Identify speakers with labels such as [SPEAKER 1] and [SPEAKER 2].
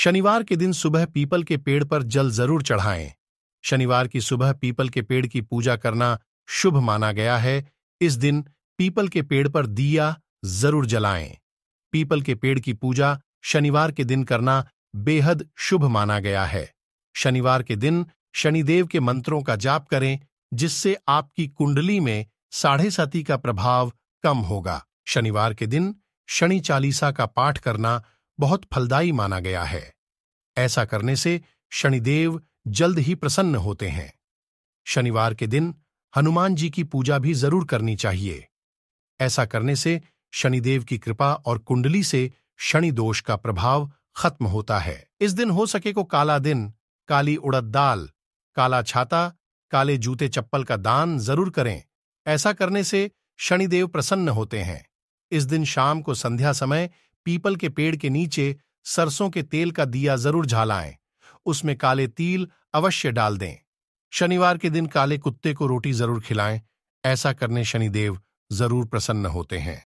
[SPEAKER 1] शनिवार के दिन सुबह पीपल के पेड़ पर जल जरूर चढ़ाएं शनिवार की सुबह पीपल के पेड़ की पूजा करना शुभ माना गया है इस दिन पीपल के पेड़ पर दिया जरूर जलाएं पीपल के पेड़ की पूजा शनिवार के दिन करना बेहद शुभ माना गया है शनिवार के दिन शनिदेव के मंत्रों का जाप करें जिससे आपकी कुंडली में साढ़े सती का प्रभाव कम होगा शनिवार के दिन शनि चालीसा का पाठ करना बहुत फलदायी माना गया है ऐसा करने से शनिदेव जल्द ही प्रसन्न होते हैं शनिवार के दिन हनुमान जी की पूजा भी जरूर करनी चाहिए ऐसा करने से शनिदेव की कृपा और कुंडली से शनि दोष का प्रभाव खत्म होता है इस दिन हो सके को काला दिन काली उड़द दाल काला छाता काले जूते चप्पल का दान जरूर करें ऐसा करने से शनिदेव प्रसन्न होते हैं इस दिन शाम को संध्या समय पीपल के पेड़ के नीचे सरसों के तेल का दिया जरूर झालाएं उसमें काले तिल अवश्य डाल दें शनिवार के दिन काले कुत्ते को रोटी जरूर खिलाएं ऐसा करने शनिदेव जरूर प्रसन्न होते हैं